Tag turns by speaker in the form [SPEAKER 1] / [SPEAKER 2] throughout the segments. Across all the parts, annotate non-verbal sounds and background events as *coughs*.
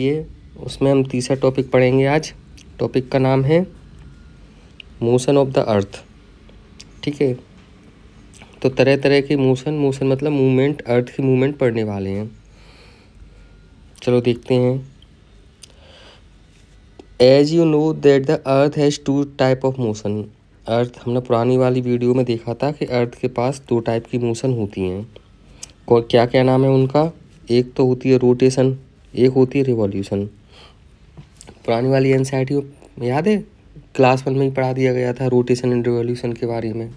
[SPEAKER 1] ये उसमें हम तीसरा टॉपिक पढ़ेंगे आज टॉपिक का नाम है मोशन ऑफ द अर्थ ठीक है तो तरह तरह के मोशन मोशन मतलब मूवमेंट अर्थ की मूवमेंट पढ़ने वाले हैं चलो देखते हैं as you know that the earth has two type of motion earth हमने पुरानी वाली वीडियो में देखा था कि अर्थ के पास दो टाइप की मोशन होती हैं और क्या क्या नाम है उनका एक तो होती है रोटेशन एक होती है रिवॉल्यूशन पुरानी वाली एन याद है क्लास वन में ही पढ़ा दिया गया था रोटेशन एंड रिवॉल्यूशन के बारे में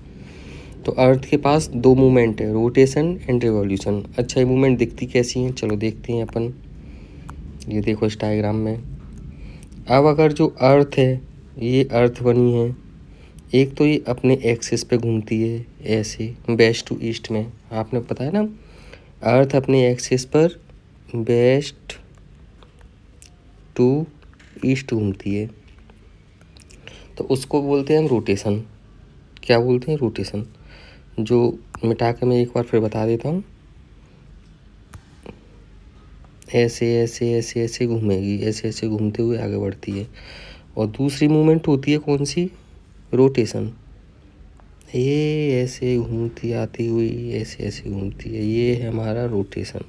[SPEAKER 1] तो अर्थ के पास दो मूवमेंट है रोटेशन एंड रिवॉल्यूशन अच्छा ये मूवमेंट दिखती कैसी हैं चलो देखते हैं अपन ये देखो इस डायग्राम में अब अगर जो अर्थ है ये अर्थ बनी है एक तो ये अपने एक्सिस पे घूमती है ऐसे बेस्ट टू ईस्ट में आपने पता है ना अर्थ अपने एक्सिस पर बेस्ट टू ईस्ट घूमती है तो उसको बोलते हैं हम रोटेशन क्या बोलते हैं रोटेशन जो मिटा के मैं एक बार फिर बता देता हूँ ऐसे ऐसे ऐसे ऐसे घूमेगी ऐसे ऐसे घूमते हुए आगे बढ़ती है और दूसरी मूवमेंट होती है कौन सी रोटेशन ये ऐसे घूमती आती हुई ऐसे ऐसे घूमती है ये है हमारा रोटेशन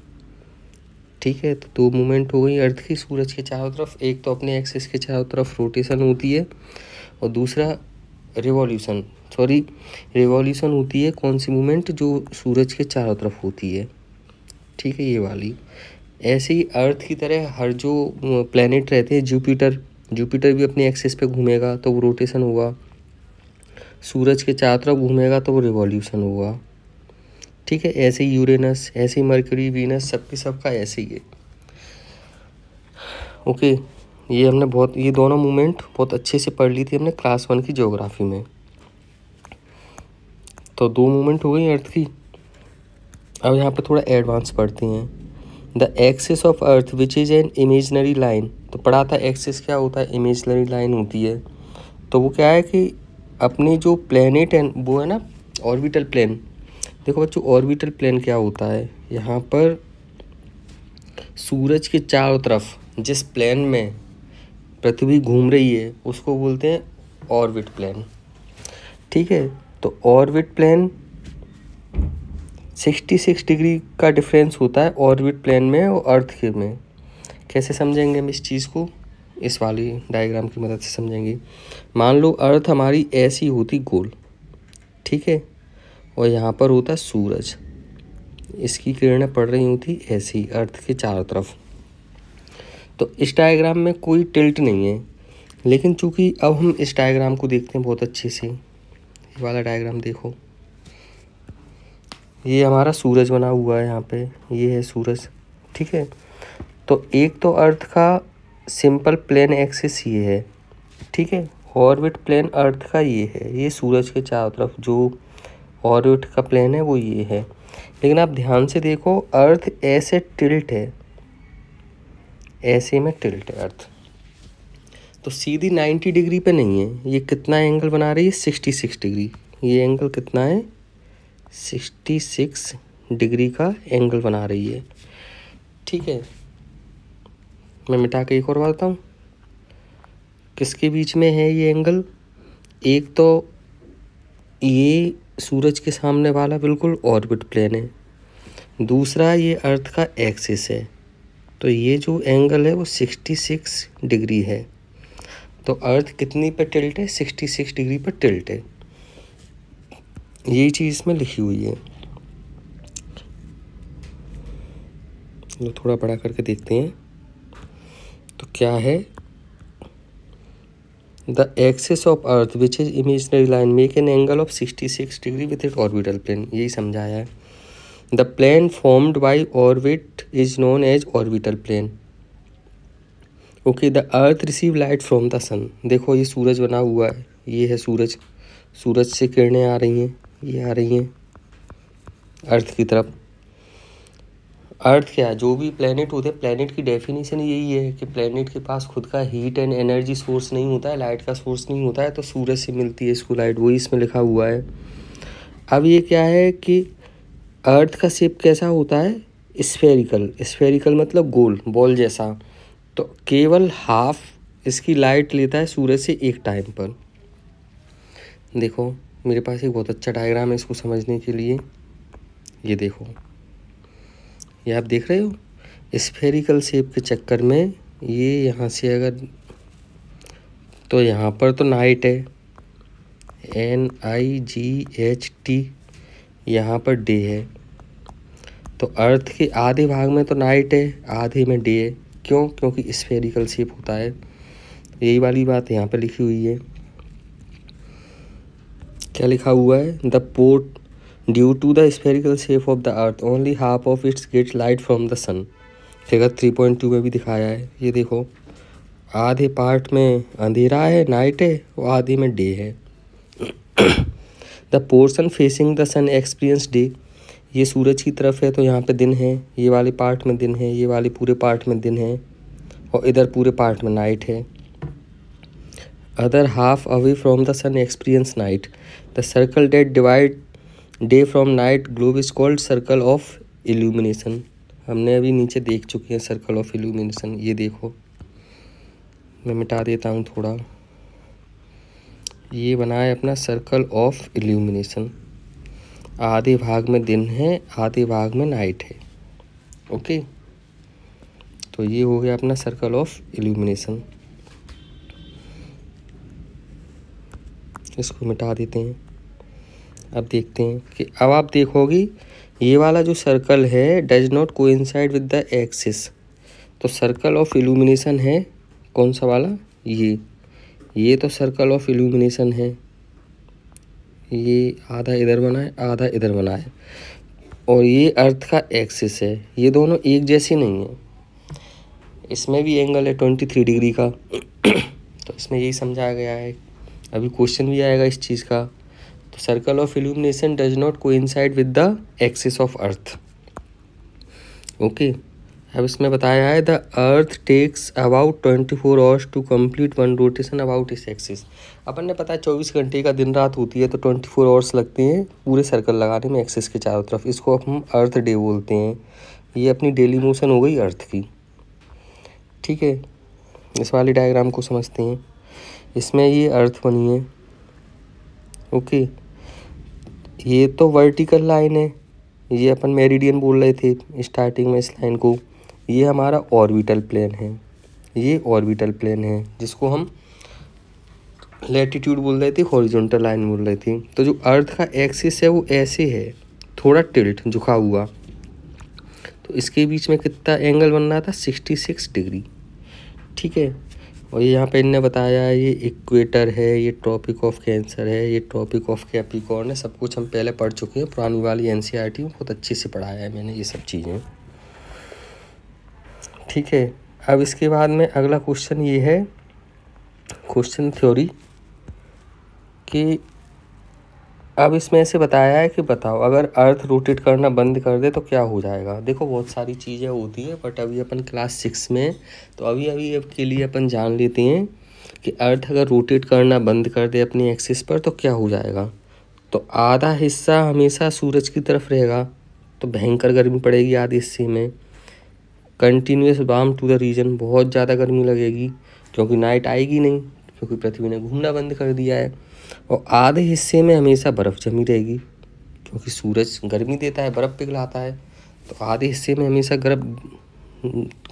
[SPEAKER 1] ठीक है तो दो मूवमेंट हो गई अर्थ की सूरज के चारों तरफ एक तो अपने एक्सेस के चारों तरफ रोटेशन होती है और दूसरा रिवॉल्यूशन सॉरी रिवॉल्यूशन होती है कौन सी मूवमेंट जो सूरज के चारों तरफ होती है ठीक है ये वाली ऐसे ही अर्थ की तरह हर जो प्लानट रहते हैं जुपिटर जुपिटर भी अपने एक्सेस पे घूमेगा तो वो रोटेशन हुआ सूरज के चारों तरफ घूमेगा तो वो रिवॉल्यूशन हुआ ठीक है ऐसे ही यूरेनस ऐसे ही मरकरी वीनस सबके का ऐसे ही है ओके ये हमने बहुत ये दोनों मूवमेंट बहुत अच्छे से पढ़ ली थी हमने क्लास वन की ज्योग्राफी में तो दो मूवमेंट हो गई अर्थ की अब यहाँ पर थोड़ा एडवांस पढ़ते हैं the axis of earth which is an imaginary line तो पढ़ा था एक्सेस क्या होता है इमेजनरी लाइन होती है तो वो क्या है कि अपनी जो प्लानट है वो है ना ऑर्बिटल प्लेन देखो बच्चों ऑर्बिटल प्लेन क्या होता है यहाँ पर सूरज के चारों तरफ जिस प्लेन में पृथ्वी घूम रही है उसको बोलते हैं ऑर्बिट प्लेन ठीक है तो ऑर्बिट प्लेन 66 डिग्री का डिफरेंस होता है ऑर्बिट प्लेन में और अर्थ के में कैसे समझेंगे हम इस चीज़ को इस वाली डायग्राम की मदद से समझेंगे मान लो अर्थ हमारी ऐसी होती गोल ठीक है और यहाँ पर होता है सूरज इसकी किरणें पड़ रही होती ऐसी अर्थ के चारों तरफ तो इस डायग्राम में कोई टिल्ट नहीं है लेकिन चूंकि अब हम इस डायग्राम को देखते हैं बहुत अच्छे से ये वाला डायग्राम देखो ये हमारा सूरज बना हुआ है यहाँ पे ये है सूरज ठीक है तो एक तो अर्थ का सिंपल प्लेन एक्सिस ये है ठीक है ऑर्बिट प्लेन अर्थ का ये है ये सूरज के चारों तरफ जो ऑर्बिट का प्लेन है वो ये है लेकिन आप ध्यान से देखो अर्थ ऐसे टिल्ट है ऐसे में टिल्ट है अर्थ तो सीधी 90 डिग्री पे नहीं है ये कितना एंगल बना रही है 66 डिग्री ये एंगल कितना है 66 डिग्री का एंगल बना रही है ठीक है मैं मिटा के एक और बताता हूँ किसके बीच में है ये एंगल एक तो ये सूरज के सामने वाला बिल्कुल ऑर्बिट प्लेन है दूसरा ये अर्थ का एक्सिस है तो ये जो एंगल है वो 66 डिग्री है तो अर्थ कितनी पर टिल्ट है 66 डिग्री पर टिल्ट है यही चीज़ इसमें लिखी हुई है तो थोड़ा बड़ा करके देखते हैं तो क्या है The axis of Earth which is imaginary line make an angle of 66 degree with its orbital plane यही समझाया है The plane formed by orbit is known as orbital plane. Okay the earth receive light from the sun देखो ये सूरज बना हुआ है ये है सूरज सूरज से किरणें आ रही हैं ये आ रही हैं अर्थ की तरफ अर्थ क्या है जो भी प्लानट होते हैं प्लानट की डेफिनेशन यही है कि प्लानट के पास खुद का हीट एंड एनर्जी सोर्स नहीं होता है लाइट का सोर्स नहीं होता है तो सूरज से मिलती है इसको लाइट वही इसमें लिखा हुआ है अब ये क्या है कि अर्थ का शेप कैसा होता है स्फेरिकल स्फेरिकल मतलब गोल बॉल जैसा तो केवल हाफ इसकी लाइट लेता है सूरज से एक टाइम पर देखो मेरे पास एक बहुत अच्छा डायग्राम है इसको समझने के लिए ये देखो ये आप देख रहे हो स्फेरिकल शेप के चक्कर में ये यहाँ से अगर तो यहाँ पर तो नाइट है N I G H T यहाँ पर डे है तो अर्थ के आधे भाग में तो नाइट है आधे में डे है क्यों क्योंकि स्फेरिकल शेप होता है यही वाली बात यहाँ पर लिखी हुई है क्या लिखा हुआ है the part due to the spherical shape of the earth only half of its get light from the sun figure three point two में भी दिखाया है ये देखो आधे पार्ट में अंधेरा है नाइट है और आधे में डे है the portion facing the sun experience day ये सूरज की तरफ है तो यहाँ पे दिन है ये वाले पार्ट में दिन है ये वाले पूरे पार्ट में दिन है और इधर पूरे पार्ट में नाइट है other half away from the sun experience night the circle that divide day from night globe is called circle of illumination हमने अभी नीचे देख चुके हैं सर्कल ऑफ इल्यूमिनेशन ये देखो मैं मिटा देता हूँ थोड़ा ये बना है अपना सर्कल ऑफ इल्यूमिनेशन आधे भाग में दिन है आधे भाग में नाइट है ओके तो ये हो गया अपना सर्कल ऑफ इल्यूमिनेशन इसको मिटा देते हैं अब देखते हैं कि अब आप देखोगे ये वाला जो सर्कल है does not coincide with the axis तो सर्कल ऑफ इल्यूमिनेशन है कौन सा वाला ये ये तो सर्कल ऑफ इल्यूमिनेशन है ये आधा इधर बना है आधा इधर बना है और ये अर्थ का एक्सिस है ये दोनों एक जैसी नहीं है इसमें भी एंगल है ट्वेंटी थ्री डिग्री का *coughs* तो इसमें यही समझाया गया है अभी क्वेश्चन भी आएगा इस चीज़ का of illumination does not coincide with the axis of earth okay अब इसमें बताया है the earth takes about twenty four hours to complete one rotation about its axis अपन ने पता है चौबीस घंटे का दिन रात होती है तो ट्वेंटी फोर आवर्स लगते हैं पूरे सर्कल लगाने में एक्सिस के चारों तरफ इसको हम अर्थ डे बोलते हैं ये अपनी डेली मोशन हो गई अर्थ की ठीक है इस वाले डायग्राम को समझते हैं इसमें ये अर्थ बनी है ओके ये तो वर्टिकल लाइन है ये अपन मेरिडियन बोल रहे थे स्टार्टिंग में इस लाइन को ये हमारा ऑर्बिटल प्लेन है ये ऑर्बिटल प्लेन है जिसको हम लेटीट्यूड बोल रहे थे हॉरिजॉन्टल लाइन बोल रहे थे तो जो अर्थ का एक्सिस है वो ऐसे है थोड़ा टिल्ट झुका हुआ तो इसके बीच में कितना एंगल बन रहा था सिक्सटी सिक्स डिग्री ठीक है और यहाँ पे इनने बताया है ये इक्वेटर है ये टॉपिक ऑफ कैंसर है ये टॉपिक ऑफ कैपिकॉर्न है सब कुछ हम पहले पढ़ चुके हैं पुरानी वाली एन e बहुत अच्छे से पढ़ाया है मैंने ये सब चीज़ें ठीक है अब इसके बाद में अगला क्वेश्चन ये है क्वेश्चन थ्योरी कि अब इसमें ऐसे बताया है कि बताओ अगर अर्थ रोटेट करना बंद कर दे तो क्या हो जाएगा देखो बहुत सारी चीज़ें होती हैं बट अभी अपन क्लास सिक्स में तो अभी अभी अब के लिए अपन जान लेते हैं कि अर्थ अगर रोटेट करना बंद कर दे अपनी एक्सिस पर तो क्या हो जाएगा तो आधा हिस्सा हमेशा सूरज की तरफ रहेगा तो भयंकर गर्मी पड़ेगी आधे हिस्से में कंटिन्यूस बाम टू द रीजन बहुत ज़्यादा गर्मी लगेगी क्योंकि नाइट आएगी नहीं क्योंकि पृथ्वी ने घूमना बंद कर दिया है और आधे हिस्से में हमेशा बर्फ़ जमी रहेगी क्योंकि सूरज गर्मी देता है बर्फ़ पिघलाता है तो आधे हिस्से में हमेशा गर्भ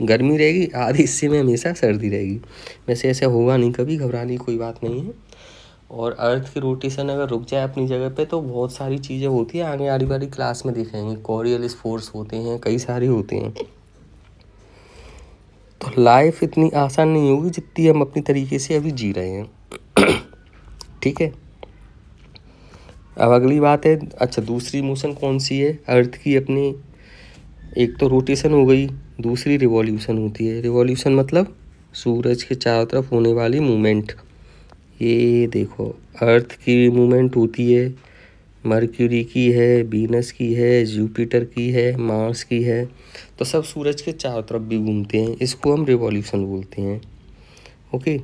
[SPEAKER 1] गर्मी रहेगी आधे हिस्से में हमेशा सर्दी रहेगी वैसे ऐसा होगा नहीं कभी घबराने की कोई बात नहीं है और अर्थ की रोटेशन अगर रुक जाए अपनी जगह पे तो बहुत सारी चीज़ें होती है आगे आड़ी वाली क्लास में देखेंगे कॉरियल स्पोर्ट्स होते हैं कई सारे होते हैं तो लाइफ इतनी आसान नहीं होगी जितनी हम अपनी तरीके से अभी जी रहे हैं ठीक है अब अगली बात है अच्छा दूसरी मोशन कौन सी है अर्थ की अपनी एक तो रोटेशन हो गई दूसरी रिवॉल्यूशन होती है रिवॉल्यूशन मतलब सूरज के चारों तरफ होने वाली मूवमेंट ये देखो अर्थ की भी मूवमेंट होती है मर्क्यूरी की है बीनस की है जुपिटर की है मार्स की है तो सब सूरज के चारों तरफ भी घूमते हैं इसको हम रिवॉल्यूशन बोलते हैं ओके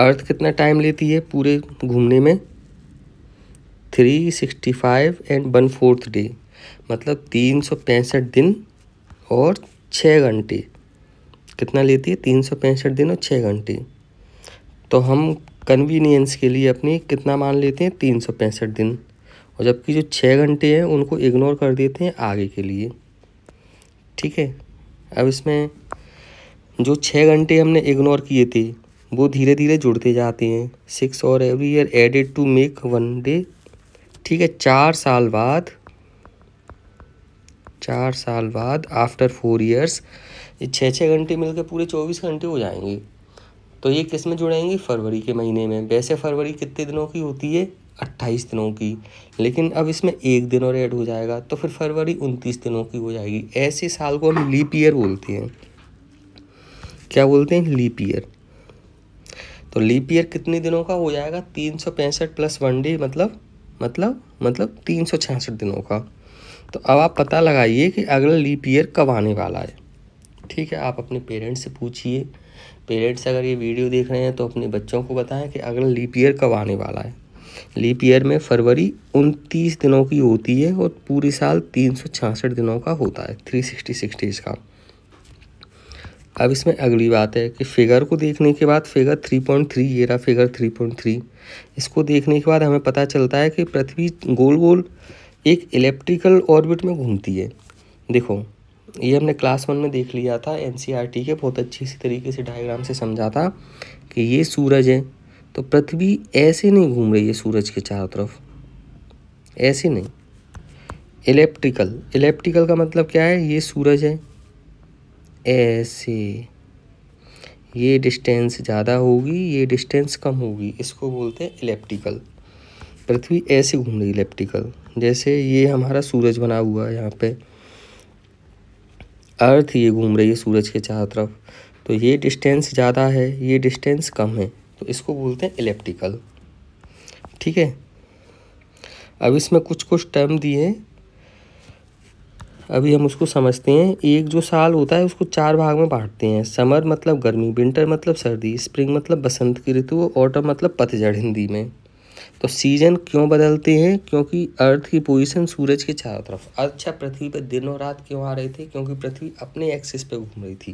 [SPEAKER 1] अर्थ कितना टाइम लेती है पूरे घूमने में three sixty five and one fourth day मतलब तीन सौ पैंसठ दिन और छः घंटे कितना लेती है तीन सौ पैंसठ दिन और छः घंटे तो हम कन्वीनियंस के लिए अपनी कितना मान लेते हैं तीन सौ पैंसठ दिन और जबकि जो छः घंटे हैं उनको इग्नोर कर देते हैं आगे के लिए ठीक है अब इसमें जो छः घंटे हमने इग्नोर किए थे वो धीरे धीरे जुड़ते जाते हैं सिक्स और every year added to make one day ठीक है चार साल बाद चार साल बाद आफ्टर फोर ईयर्स ये छः छः घंटे मिलकर पूरे चौबीस घंटे हो जाएंगे तो ये किस में जुड़ेंगे फरवरी के महीने में वैसे फरवरी कितने दिनों की होती है अट्ठाईस दिनों की लेकिन अब इसमें एक दिन और ऐड हो जाएगा तो फिर फरवरी उनतीस दिनों की हो जाएगी ऐसे साल को हम लीप ईयर बोलते हैं क्या बोलते हैं लीप ईयर तो लीप ईयर कितने दिनों का हो जाएगा तीन सौ पैंसठ प्लस वन डे मतलब मतलब मतलब तीन सौ छियासठ दिनों का तो अब आप पता लगाइए कि अगला लीप ईयर कब आने वाला है ठीक है आप अपने पेरेंट्स से पूछिए पेरेंट्स अगर ये वीडियो देख रहे हैं तो अपने बच्चों को बताएं कि अगला लीप ईयर कब आने वाला है लीप ईयर में फरवरी उनतीस दिनों की होती है और पूरे साल तीन सौ छियासठ दिनों का होता है थ्री सिक्सटी सिक्स डेज का अब इसमें अगली बात है कि फिगर को देखने के बाद फिगर 3.3 ये रहा फिगर 3.3 इसको देखने के बाद हमें पता चलता है कि पृथ्वी गोल गोल एक इलेप्ट्रिकल ऑर्बिट में घूमती है देखो ये हमने क्लास वन में देख लिया था एन e के बहुत अच्छी सी तरीके से डायग्राम से समझा था कि ये सूरज है तो पृथ्वी ऐसे नहीं घूम रही है सूरज के चारों तरफ ऐसे नहीं इलेप्ट्रिकल इलेप्ट्रिकल का मतलब क्या है ये सूरज है ऐसे ये डिस्टेंस ज़्यादा होगी ये डिस्टेंस कम होगी इसको बोलते हैं इलेप्टिकल पृथ्वी ऐसे घूम रही इलेप्टिकल जैसे ये हमारा सूरज बना हुआ है यहाँ पे अर्थ ये घूम रही है सूरज के चारों तरफ तो ये डिस्टेंस ज़्यादा है ये डिस्टेंस कम है तो इसको बोलते हैं इलेप्टिकल ठीक है अब इसमें कुछ कुछ टर्म दिए अभी हम उसको समझते हैं एक जो साल होता है उसको चार भाग में बांटते हैं समर मतलब गर्मी विंटर मतलब सर्दी स्प्रिंग मतलब बसंत की ऋतु ऑटम मतलब पतझड़ हिंदी में तो सीजन क्यों बदलते हैं क्योंकि अर्थ की पोजीशन सूरज के चारों तरफ अच्छा पृथ्वी पर दिन और रात क्यों आ रहे थे क्योंकि पृथ्वी अपने एक्सिस पर घूम रही थी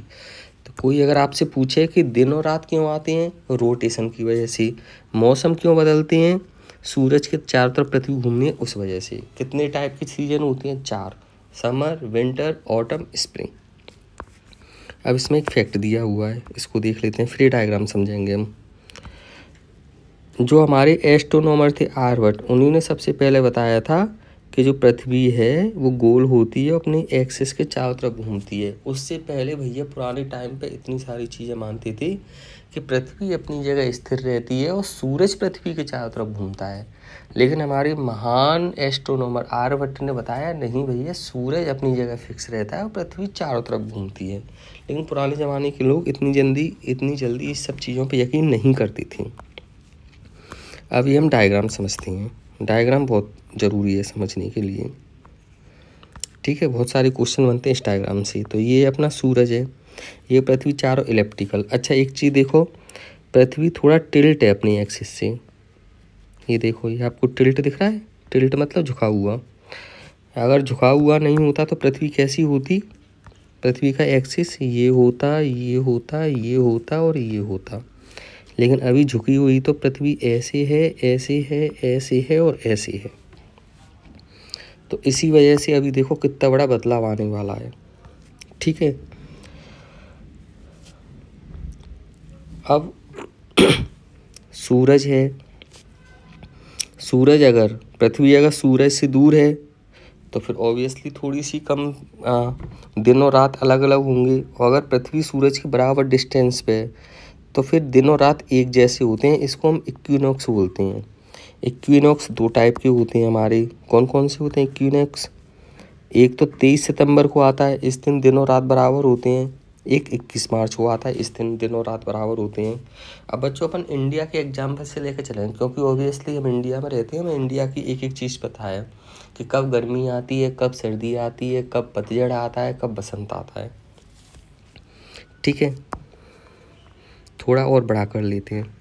[SPEAKER 1] तो कोई अगर आपसे पूछे कि दिन और रात क्यों आते हैं रोटेशन की वजह से मौसम क्यों बदलते हैं सूरज के चारों तरफ पृथ्वी घूमने उस वजह से कितने टाइप के सीजन होते हैं चार समर विंटर ऑटम स्प्रिंग अब इसमें एक फैक्ट दिया हुआ है इसको देख लेते हैं फ्री डायग्राम समझेंगे हम जो हमारे एस्ट्रोनॉमर थे आर्वर्ट उन्हीं ने सबसे पहले बताया था कि जो पृथ्वी है वो गोल होती है अपने एक्सेस के चारों तरफ घूमती है उससे पहले भैया पुराने टाइम पे इतनी सारी चीज़ें मानते थे कि पृथ्वी अपनी जगह स्थिर रहती है और सूरज पृथ्वी के चारों तरफ घूमता है लेकिन हमारे महान एस्ट्रोनोमर आर्यभट्ट ने बताया नहीं भैया सूरज अपनी जगह फिक्स रहता है और पृथ्वी चारों तरफ घूमती है लेकिन पुराने ज़माने के लोग इतनी जल्दी इतनी जल्दी इस सब चीज़ों पर यकीन नहीं करती थी अभी हम डायग्राम समझते हैं डायग्राम बहुत ज़रूरी है समझने के लिए ठीक है बहुत सारे क्वेश्चन बनते हैं इस डायग्राम से तो ये अपना सूरज है ये पृथ्वी चारों इलेप्टिकल अच्छा एक चीज़ देखो पृथ्वी थोड़ा टिल्ट है अपनी एक्सिस से ये देखो ये आपको टिल्ट दिख रहा है टिल्ट मतलब झुका हुआ अगर झुका हुआ नहीं होता तो पृथ्वी कैसी होती पृथ्वी का एक्सिस ये होता ये होता ये होता और ये होता लेकिन अभी झुकी हुई तो पृथ्वी ऐसे है ऐसे है ऐसे है और ऐसे है तो इसी वजह से अभी देखो कितना बड़ा बदलाव आने वाला है ठीक है अब *coughs* सूरज है सूरज अगर पृथ्वी अगर सूरज से दूर है तो फिर ऑब्वियसली थोड़ी सी कम आ, दिन और रात अलग अलग होंगे और अगर पृथ्वी सूरज के बराबर डिस्टेंस पे है तो फिर दिन और रात एक जैसे होते हैं इसको हम इक्विनॉक्स बोलते हैं इक्विनॉक्स दो टाइप के होते हैं हमारे कौन कौन से होते हैं इक्विनॉक्स एक तो तेईस सितंबर को आता है इस दिन दिन और रात बराबर होते हैं एक इक्कीस मार्च को आता है इस दिन दिनों रात बराबर होते हैं अब बच्चों अपन इंडिया के एग्जाम्पल से लेकर चलें क्योंकि ओबियसली हम इंडिया में रहते हैं हमें इंडिया की एक एक चीज़ पता है कि कब गर्मी आती है कब सर्दी आती है कब पतझड़ आता है कब बसंत आता है ठीक है थोड़ा और बड़ा कर लेते हैं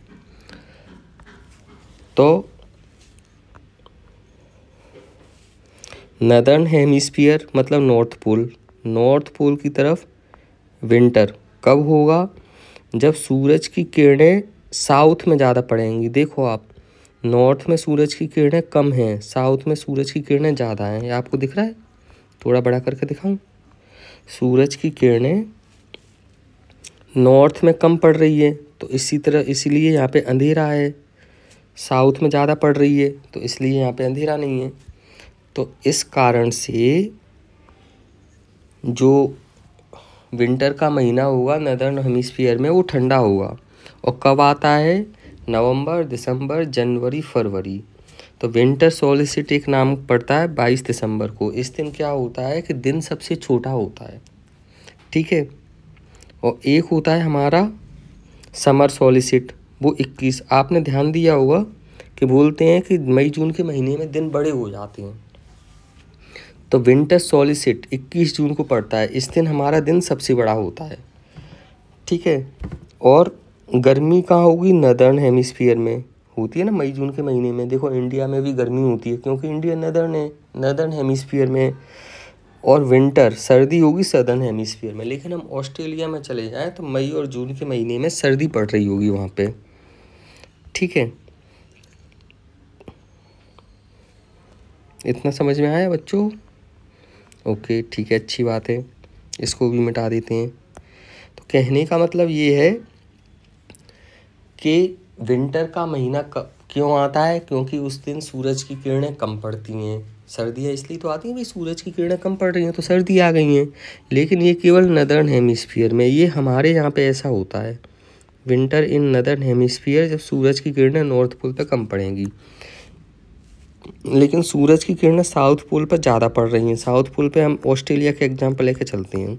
[SPEAKER 1] तो नदर्न हेमिस्फीयर मतलब नॉर्थ पोल नॉर्थ पोल की तरफ विंटर कब होगा जब सूरज की किरणें साउथ में ज़्यादा पड़ेंगी देखो आप नॉर्थ में सूरज की किरणें कम हैं साउथ में सूरज की किरणें ज़्यादा हैं ये आपको दिख रहा है थोड़ा बड़ा करके दिखाऊं सूरज की किरणें नॉर्थ में कम पड़ रही है तो इसी तरह इसीलिए यहाँ पे अंधेरा है साउथ में ज़्यादा पड़ रही है तो इसलिए यहाँ पे अंधेरा नहीं है तो इस कारण से जो विंटर का महीना होगा नदर्न हेमिसफियर में वो ठंडा होगा और कब आता है नवंबर दिसंबर जनवरी फरवरी तो विंटर सोलिसिट एक नाम पड़ता है बाईस दिसंबर को इस दिन क्या होता है कि दिन सबसे छोटा होता है ठीक है और एक होता है हमारा समर सोलिसिट वो इक्कीस आपने ध्यान दिया होगा कि बोलते हैं कि मई जून के महीने में दिन बड़े हो जाते हैं तो विंटर सॉलिसिट 21 जून को पड़ता है इस दिन हमारा दिन सबसे बड़ा होता है ठीक है और गर्मी कहाँ होगी नदर्न हेमिसफियर में होती है ना मई जून के महीने में देखो इंडिया में भी गर्मी होती है क्योंकि इंडिया नदर्न है नदर्न हेमिसफियर में और विंटर सर्दी होगी सदर्न हेमिसफियर में लेकिन हम ऑस्ट्रेलिया में चले जाएँ तो मई और जून के महीने में सर्दी पड़ रही होगी वहाँ पर ठीक है इतना समझ में आया बच्चों ओके ठीक है अच्छी बात है इसको भी मिटा देते हैं तो कहने का मतलब ये है कि विंटर का महीना कब क्यों आता है क्योंकि उस दिन सूरज की किरणें कम पड़ती हैं सर्दियाँ इसलिए तो आती हैं भाई सूरज की किरणें कम पड़ रही हैं तो सर्दी आ गई हैं लेकिन ये केवल नदर्न हेमिस्फीयर में ये हमारे यहाँ पे ऐसा होता है विंटर इन नदर्न हेमिस्फीयर जब सूरज की किरणें नॉर्थ पोल पे कम पड़ेंगी लेकिन सूरज की किरणें साउथ पोल पर ज़्यादा पड़ रही हैं साउथ पोल पे हम ऑस्ट्रेलिया के एग्जाम्पल लेके चलते हैं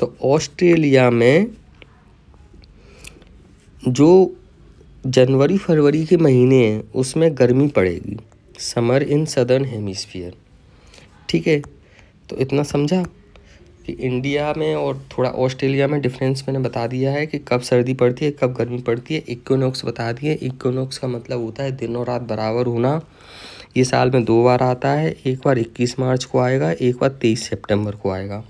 [SPEAKER 1] तो ऑस्ट्रेलिया में जो जनवरी फरवरी के महीने हैं उसमें गर्मी पड़ेगी समर इन सदर्न हेमिसफियर ठीक है तो इतना समझा कि इंडिया में और थोड़ा ऑस्ट्रेलिया में डिफरेंस मैंने बता दिया है कि कब सर्दी पड़ती है कब गर्मी पड़ती है इक्वनोक्स बता दिए इक्वनोक्स का मतलब होता है दिन और रात बराबर होना ये साल में दो बार आता है एक बार 21 मार्च को आएगा एक बार 23 सितंबर को आएगा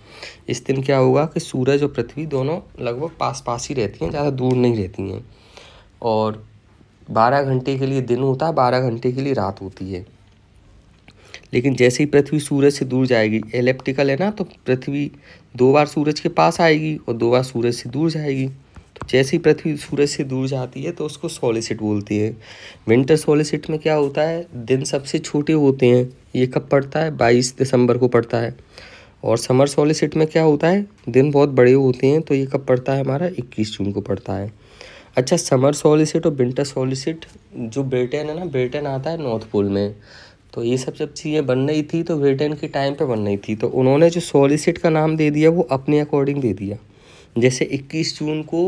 [SPEAKER 1] इस दिन क्या होगा कि सूरज और पृथ्वी दोनों लगभग पास पास ही रहती हैं ज़्यादा दूर नहीं रहती हैं और 12 घंटे के लिए दिन होता है 12 घंटे के लिए रात होती है लेकिन जैसे ही पृथ्वी सूरज से दूर जाएगी एलेप्टिकल है ना तो पृथ्वी दो बार सूरज के पास आएगी और दो बार सूरज से दूर जाएगी तो जैसे ही पृथ्वी सूरज से दूर जाती है तो उसको सॉलिसिट बोलती है विंटर सॉलिसिट में क्या होता है दिन सबसे छोटे होते हैं ये कब पड़ता है बाईस दिसंबर को पड़ता है और समर सॉलिसिट में क्या होता है दिन बहुत बड़े होते हैं तो ये कब पड़ता है हमारा इक्कीस जून को पड़ता है अच्छा समर सॉलिसिट और विंटर सॉलिसिट जो ब्रिटेन है ना ब्रिटेन आता है नॉर्थ पोल में तो ये सब जब चीज़ें बन रही थी तो ब्रिटेन के टाइम पे बन रही थी तो उन्होंने जो सॉलिसिट का नाम दे दिया वो अपने अकॉर्डिंग दे दिया जैसे 21 जून को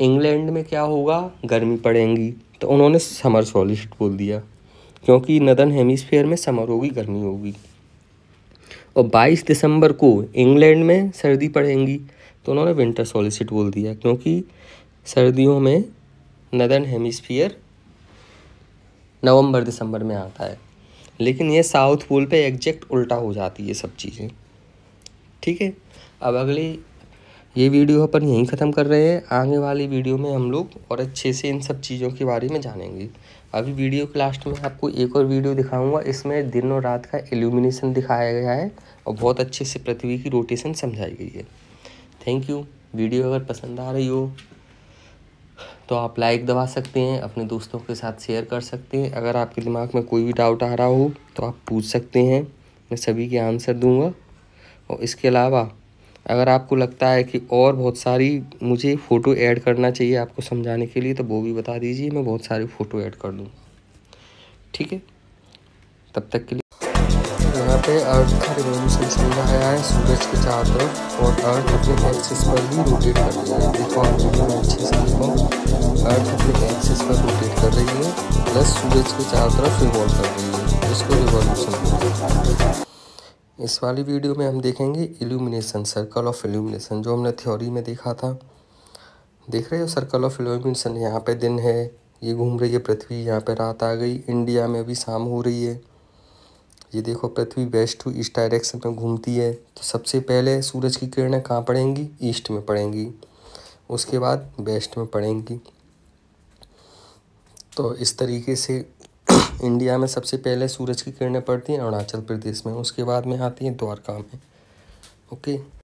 [SPEAKER 1] इंग्लैंड में क्या होगा गर्मी पड़ेंगी तो उन्होंने समर सॉलिसिट बोल दिया क्योंकि नदन हेमिसफेयर में समर होगी गर्मी होगी और 22 दिसंबर को इंग्लैंड में सर्दी पड़ेंगी तो उन्होंने विंटर सॉलिसिट बोल दिया क्योंकि सर्दियों में नदन हेमिसफियर नवंबर दिसंबर में आता है लेकिन ये साउथ पोल पे एग्जैक्ट उल्टा हो जाती है सब चीज़ें ठीक है अब अगली ये वीडियो अपन यहीं ख़त्म कर रहे हैं आगे वाली वीडियो में हम लोग और अच्छे से इन सब चीज़ों के बारे में जानेंगे अभी वीडियो के लास्ट में आपको एक और वीडियो दिखाऊंगा इसमें दिन और रात का एल्यूमिनेशन दिखाया गया है और बहुत अच्छे से पृथ्वी की रोटेशन समझाई गई है थैंक यू वीडियो अगर पसंद आ रही हो तो आप लाइक दबा सकते हैं अपने दोस्तों के साथ शेयर कर सकते हैं अगर आपके दिमाग में कोई भी डाउट आ रहा हो तो आप पूछ सकते हैं मैं सभी के आंसर दूंगा और इसके अलावा अगर आपको लगता है कि और बहुत सारी मुझे फ़ोटो ऐड करना चाहिए आपको समझाने के लिए तो वो भी बता दीजिए मैं बहुत सारी फ़ोटो ऐड कर दूँ ठीक है तब तक के लिए यहाँ पे अर्थ का रिवोल्यूशन चल रहा है सूरज के चारों तरफ और अर्थ अपने एक्सिस पर भी रोटेट कर रही है देखो आप वीडियो में अच्छे से देखो अर्थ अपने एक्सिस पर रोटेट कर रही है प्लस सूरज के चारों तरफ रिवॉल्व कर रही है उसको रिवॉल्यूशन इस वाली वीडियो में हम देखेंगे इल्यूमिनेशन सर्कल ऑफ इल्यूमिनेशन जो हमने थ्योरी में देखा था देख रहे हो सर्कल ऑफ इल्यूमिनेशन यहाँ पे दिन है ये घूम रही है पृथ्वी यहाँ पे रात आ गई इंडिया में अभी शाम हो रही है ये देखो पृथ्वी वेस्ट टू ईस्ट डायरेक्शन में घूमती है तो सबसे पहले सूरज की किरणें कहाँ पड़ेंगी ईस्ट में पड़ेंगी उसके बाद वेस्ट में पड़ेंगी तो इस तरीके से इंडिया में सबसे पहले सूरज की किरणें पड़ती हैं अरुणाचल प्रदेश में उसके बाद में आती हैं द्वारका में ओके